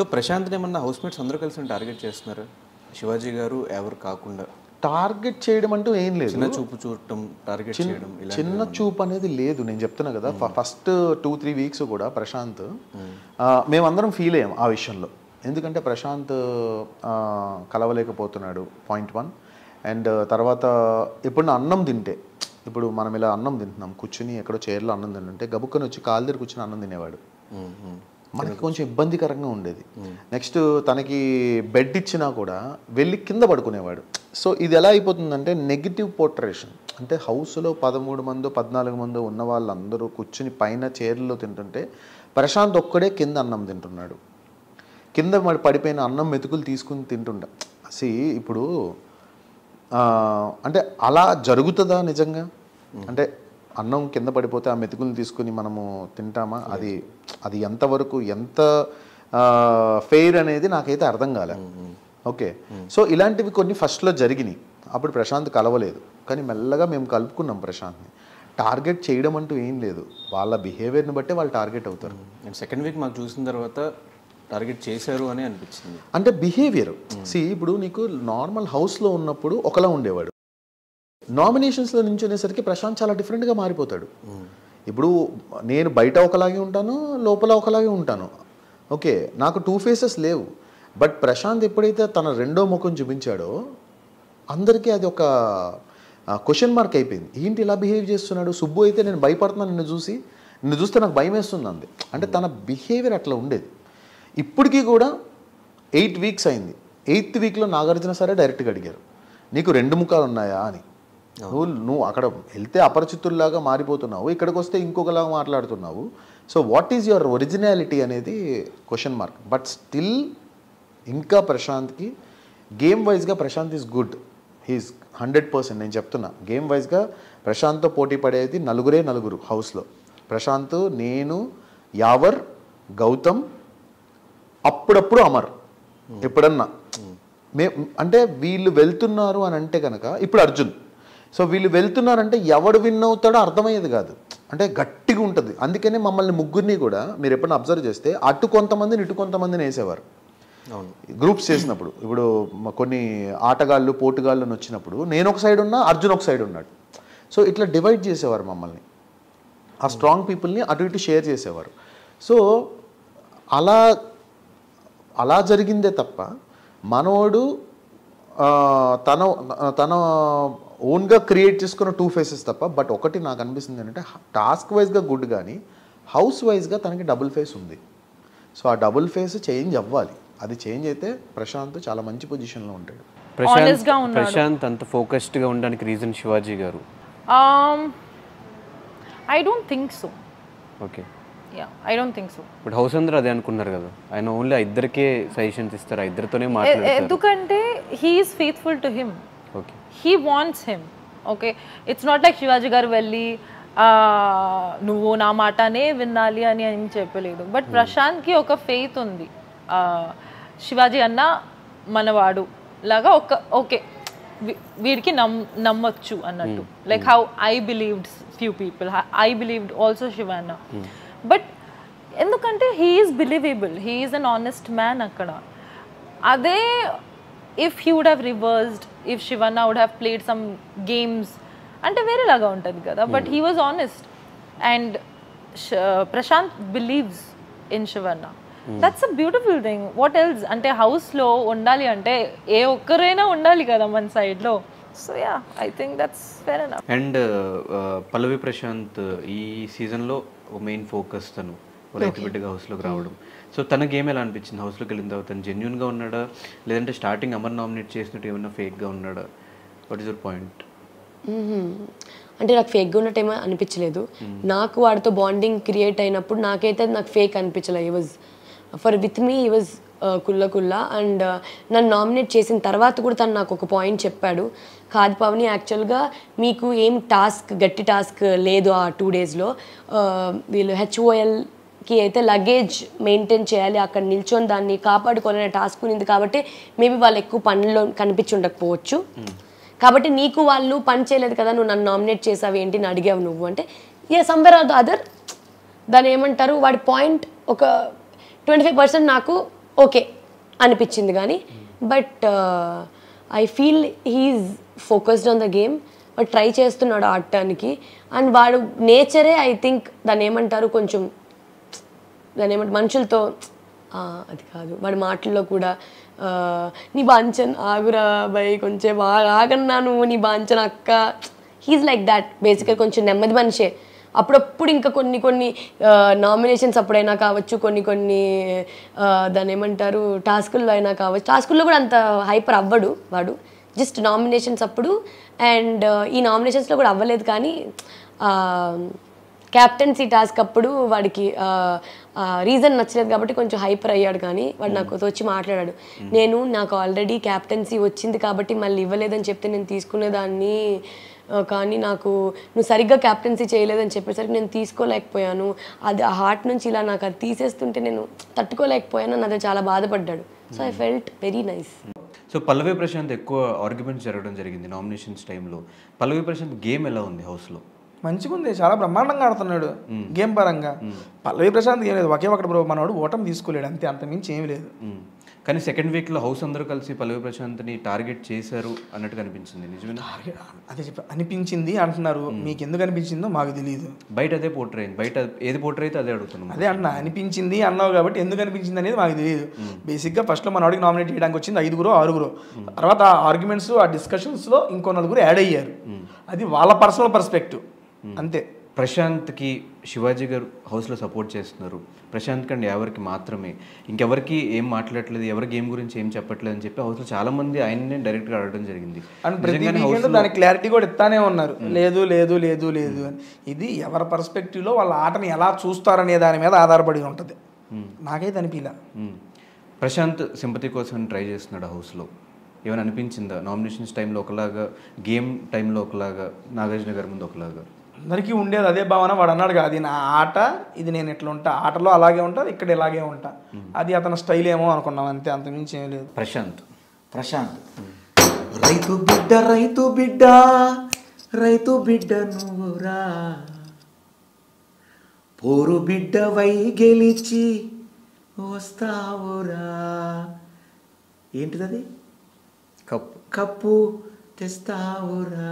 So ప్రశాంత్ని ఏమన్నా housemates అందరూ కలిసి టార్గెట్ చేస్తున్నారు శివాజీ గారు ఎవరు కాకుండా టార్గెట్ చేయడం అంటూ ఏం లేదు చిన్న చూపు చూడటం టార్గెట్ చేయడం చిన్న చూపు అనేది లేదు నేను చెప్తున్నా కదా ఫస్ట్ టూ త్రీ వీక్స్ కూడా ప్రశాంత్ మేమందరం ఫీల్ అయ్యాం ఆ విషయంలో ఎందుకంటే ప్రశాంత్ కలవలేకపోతున్నాడు పాయింట్ వన్ అండ్ తర్వాత నా అన్నం తింటే ఇప్పుడు మనం ఇలా అన్నం తింటున్నాం కూర్చుని ఎక్కడో చైర్లో అన్నం తింటుంటే గబుక్కని వచ్చి కాలు దగ్గర కూర్చుని అన్నం తినేవాడు మనకి కొంచెం ఇబ్బందికరంగా ఉండేది నెక్స్ట్ తనకి బెడ్ ఇచ్చినా కూడా వెళ్ళి కింద పడుకునేవాడు సో ఇది ఎలా అయిపోతుందంటే నెగిటివ్ పోర్ట్రేషన్ అంటే హౌస్లో పదమూడు మంది పద్నాలుగు మంది ఉన్న వాళ్ళందరూ కూర్చుని పైన చైర్లో తింటుంటే ప్రశాంత్ ఒక్కడే కింద అన్నం తింటున్నాడు కింద మరి పడిపోయిన అన్నం మెతుకులు తీసుకుని తింటుండ సి ఇప్పుడు అంటే అలా జరుగుతుందా నిజంగా అంటే అన్నం కింద పడిపోతే ఆ మెతుకులు తీసుకుని మనము తింటామా అది అది ఎంతవరకు ఎంత ఫెయిర్ అనేది నాకైతే అర్థం కాలే ఓకే సో ఇలాంటివి కొన్ని ఫస్ట్లో జరిగినాయి అప్పుడు ప్రశాంత్ కలవలేదు కానీ మెల్లగా మేము కలుపుకున్నాం ప్రశాంత్ని టార్గెట్ చేయడం అంటూ ఏం లేదు వాళ్ళ బిహేవియర్ని బట్టే వాళ్ళు టార్గెట్ అవుతారు అండ్ సెకండ్ వీక్ మాకు చూసిన తర్వాత టార్గెట్ చేశారు అని అనిపించింది అంటే బిహేవియర్ సి ఇప్పుడు నీకు నార్మల్ హౌస్లో ఉన్నప్పుడు ఒకలా ఉండేవాడు నామినేషన్స్లో నించునేసరికి ప్రశాంత్ చాలా డిఫరెంట్గా మారిపోతాడు ఇప్పుడు నేను బయట ఒకలాగే ఉంటాను లోపల ఒకలాగే ఉంటాను ఓకే నాకు టూ ఫేసెస్ లేవు బట్ ప్రశాంత్ ఎప్పుడైతే తన రెండో ముఖం చూపించాడో అందరికీ అది ఒక క్వశ్చన్ మార్క్ అయిపోయింది ఏంటి ఇలా బిహేవ్ చేస్తున్నాడు సుబ్బు అయితే నేను భయపడుతున్నాను నిన్ను చూసి నిన్ను చూస్తే నాకు భయం వేస్తుంది అంది అంటే తన బిహేవియర్ అట్లా ఉండేది ఇప్పటికీ కూడా ఎయిట్ వీక్స్ అయింది ఎయిత్ వీక్లో నాగార్జున సరే డైరెక్ట్గా అడిగారు నీకు రెండు ముఖాలు ఉన్నాయా అని నువ్వు నువ్వు అక్కడ వెళ్తే అపరిచితుల్లాగా మారిపోతున్నావు ఇక్కడికి వస్తే ఇంకొకలా మాట్లాడుతున్నావు so what is your originality అనేది క్వశ్చన్ మార్క్ బట్ స్టిల్ ఇంకా ప్రశాంత్కి గేమ్ వైజ్గా Prashanth is good he's hundred percent నేను చెప్తున్నా గేమ్ వైజ్గా ప్రశాంత్తో పోటీ పడేది నలుగురే నలుగురు హౌస్లో ప్రశాంత్ నేను యావర్ గౌతమ్ అప్పుడప్పుడు అమర్ ఎప్పుడన్నా మే అంటే వీళ్ళు వెళ్తున్నారు అని అంటే కనుక ఇప్పుడు అర్జున్ సో వీళ్ళు వెళ్తున్నారంటే ఎవడు విన్ అవుతాడో అర్థమయ్యేది కాదు అంటే గట్టిగా ఉంటుంది అందుకనే మమ్మల్ని ముగ్గురిని కూడా మీరు ఎప్పుడైనా అబ్జర్వ్ చేస్తే అటు కొంతమందిని ఇటు కొంతమందిని వేసేవారు గ్రూప్స్ చేసినప్పుడు ఇప్పుడు కొన్ని ఆటగాళ్ళు పోటుగాళ్ళు వచ్చినప్పుడు నేను ఒక సైడ్ ఉన్నా అర్జున్ ఒక సైడ్ ఉన్నాడు సో ఇట్లా డివైడ్ చేసేవారు మమ్మల్ని ఆ స్ట్రాంగ్ పీపుల్ని అటు ఇటు షేర్ చేసేవారు సో అలా అలా జరిగిందే తప్ప మనోడు తన తన ఓన్గా క్రియేట్ చేసుకున్న టూ ఫేసెస్ తప్ప బట్ ఒకటి నాకు అనిపిస్తుంది ఏంటంటే టాస్క్ వైజ్గా గుడ్ కానీ హౌస్ వైజ్గా తనకి డబుల్ ఫేస్ ఉంది సో ఆ డబుల్ ఫేస్ చేంజ్ అవ్వాలి అది చేంజ్ అయితే ప్రశాంత్ చాలా మంచి పొజిషన్లో ఉంటాడు ప్రశాంత్ ప్రశాంత్ అంత ఫోకస్డ్గా ఉండడానికి రీజన్ శివాజీ గారు I don't think so okay I don't think so but house అందరూ అదే అనుకున్నారు కదా ఆయన ఓన్లీ ఇద్దరికే సజెషన్స్ ఇస్తారు ఇద్దరితోనే మాట్లాడారు ఎందుకంటే he's faithful to him he wants him okay it's not like Shivaji గారు వెళ్ళి నువ్వు నా మాటనే వినాలి అని ఏం చెప్పలేదు బట్ ప్రశాంత్కి hmm. ఒక ఫెయిత్ ఉంది శివాజీ అన్న మనవాడు లాగా ఒక ఓకే వీడికి నమ్ నమ్మొచ్చు అన్నట్టు like how I believed few people I believed also Shiva అన్న బట్ hmm. ఎందుకంటే he's believable he's an honest man అక్కడ అదే if he would have reversed if Shivanna would have played some games అంటే వేరేలాగా ఉంటుంది కదా but he was honest and Prashanth believes in Shivanna that's a beautiful thing what else అంటే హౌస్లో ఉండాలి అంటే ఏ ఒక్కరైనా ఉండాలి కదా మన సైడ్లో so yeah I think that's fair and Pallavi Prashanth ఈ సీజన్లో మెయిన్ ఫోకస్ తను రైతు బిడ్డగా హౌస్లోకి రావడం సో తన గేమ్ ఎలా అనిపించింది హౌస్లోకి వెళ్ళిన తర్వాత తను జెన్యున్గా ఉన్నాడా లేదంటే స్టార్టింగ్ అమర్ నామినేట్ చేసినట్టు ఏమన్నా ఫేక్గా ఉన్నాడా వాట్ ఈస్ యువర్ పాయింట్ అంటే నాకు ఫేక్గా ఉన్నట్టేమో అనిపించలేదు నాకు వాడితో బాండింగ్ క్రియేట్ అయినప్పుడు నాకైతే నాకు ఫేక్ అనిపించలేదు ఈ వాజ్ ఫర్ విత్ మీ ఈ వాజ్ కుల్ల కుల్ల అండ్ uh, నన్ను నామినేట్ చేసిన తర్వాత కూడా తను నాకు ఒక పాయింట్ చెప్పాడు కాదు పవని యాక్చువల్గా మీకు ఏం టాస్క్ గట్టి టాస్క్ లేదు ఆ టూ డేస్లో uh, వీళ్ళు హెచ్ఓఎల్ కి అయితే లగేజ్ మెయింటైన్ చేయాలి అక్కడ నిల్చొని దాన్ని కాపాడుకోవాలనే టాస్క్ ఉంది కాబట్టి మేబీ వాళ్ళు ఎక్కువ పనిలో కనిపించి ఉండకపోవచ్చు కాబట్టి నీకు వాళ్ళు పని చేయలేదు కదా నువ్వు నన్ను నామినేట్ చేసావు ఏంటి అని అడిగావు నువ్వు అంటే ఏ సంవేర్ ఆర్ అదర్ దాని ఏమంటారు వాడి పాయింట్ ఒక ట్వంటీ ఫైవ్ పర్సెంట్ నాకు ఓకే అనిపించింది కానీ but I feel he's focused on the game వాడు ట్రై చేస్తున్నాడు ఆడటానికి అండ్ వాడు నేచరే ఐ థింక్ దాన్ని ఏమంటారు కొంచెం దాని ఏమంటే మనుషులతో అది కాదు వాడి మాటల్లో కూడా నీ బాంచన్ ఆగురా బై కొంచెం ఆగన్నా నువ్వు నీ బాంచన్ అక్క హీజ్ లైక్ దాట్ బేసిక్గా కొంచెం నెమ్మది మనిషే అప్పుడప్పుడు ఇంకా కొన్ని కొన్ని నామినేషన్స్ అప్పుడైనా కావచ్చు కొన్ని కొన్ని దాని ఏమంటారు టాస్కుల్లో అయినా కావచ్చు టాస్కుల్లో కూడా అంత హైపర్ అవ్వడు వాడు జస్ట్ నామినేషన్స్ అప్పుడు అండ్ ఈ నామినేషన్స్లో కూడా అవ్వలేదు కానీ క్యాప్టెన్సీ టాస్క్ అప్పుడు వాడికి రీజన్ నచ్చలేదు కాబట్టి కొంచెం హైపర్ అయ్యాడు కానీ వాడు నాకు hmm. వచ్చి మాట్లాడాడు hmm. నేను నాకు ఆల్రెడీ క్యాప్టెన్సీ వచ్చింది కాబట్టి మళ్ళీ ఇవ్వలేదని చెప్తే నేను తీసుకునేదాన్ని కానీ నాకు నువ్వు సరిగ్గా క్యాప్టెన్సీ చేయలేదని చెప్పేసరికి నేను తీసుకోలేకపోయాను అది ఆ హార్ట్ నుంచి ఇలా నాకు అది తీసేస్తుంటే నేను తట్టుకోలేకపోయాను అని అదే చాలా బాధపడ్డాడు so I felt very nice so Pallavi Prashanth ఎక్కువ ఆర్గ్యుమెంట్స్ జరగడం జరిగింది నామినేషన్స్ టైంలో పల్లవి ప్రశాంత్ గేమ్ ఎలా ఉంది హౌస్లో మంచిగా ఉంది చాలా బ్రహ్మాండంగా ఆడుతున్నాడు గేమ్ పరంగా పల్లవి ప్రశాంత్ ఏం లేదు ఒకే ఒకటి బ్రో మనోడు ఓటమి తీసుకోలేడు అంతే అంత మించి ఏమి లేదు కానీ సెకండ్ వీక్లో హౌస్ అందరూ కలిసి పల్లవి ప్రశాంత్ని టార్గెట్ చేశారు అన్నట్టు కనిపించింది నిజమేనా అదే చెప్పి అనిపించింది అంటున్నారు మీకు ఎందుకు అనిపించిందో మాకు తెలియదు బయట అదే అయింది బయట ఏది పోటర్ అయితే అదే అడుగుతున్నాం అదే అన్న అనిపించింది అన్నావు కాబట్టి ఎందుకు అనిపించింది అనేది మాకు తెలియదు బేసిక్గా ఫస్ట్లో మన ఆడికి నామినేట్ చేయడానికి వచ్చింది ఐదుగురు ఆరుగురు తర్వాత ఆ ఆర్గ్యుమెంట్స్ ఆ డిస్కషన్స్ లో ఇంకో నలుగురు యాడ్ అయ్యారు అది వాళ్ళ పర్సనల్ పర్స్పెక్టివ్ Hmm. అంతే ప్రశాంత్కి శివాజీ గారు హౌస్లో సపోర్ట్ చేస్తున్నారు ప్రశాంత్ కండి ఎవరికి మాత్రమే ఇంకెవరికి ఏం మాట్లాడలేదు ఎవరి గేమ్ గురించి ఏం చెప్పట్లేదు అని చెప్పి హౌస్లో చాలా మంది ఆయన్ని డైరెక్ట్గా అడగడం జరిగింది అండ్ దాని క్లారిటీ కూడా ఇస్తానే ఉన్నారు hmm. లేదు లేదు లేదు లేదు hmm. అని ఇది ఎవరి పర్స్పెక్టివ్లో వాళ్ళ ఆటని ఎలా చూస్తారనే దాని మీద ఆధారపడి ఉంటుంది నాకైతే అనిపిలా ప్రశాంత్ సింపతి కోసం ట్రై చేస్తున్నాడు హౌస్లో ఏమైనా అనిపించిందా నామినేషన్స్ టైంలో ఒకలాగా గేమ్ టైంలో ఒకలాగా నాగార్జున గారి ముందు ఒకలాగా అందరికీ ఉండేది అదే భావన వాడు అన్నాడు కాదు నా ఆట ఇది నేను ఎట్లా ఉంటా ఆటలో అలాగే ఉంటాను ఇక్కడ ఇలాగే ఉంటా అది అతని స్టైల్ ఏమో అనుకున్నాం అంతే మించి ఏం లేదు ప్రశాంత్ ప్రశాంత్ రైతు బిడ్డ రైతు బిడ్డ రైతు బిడ్డ నువ్వురా పోరు బిడ్డ వై గెలిచి వస్తావురా ఏంటిది కప్పు కప్పు తెస్తావురా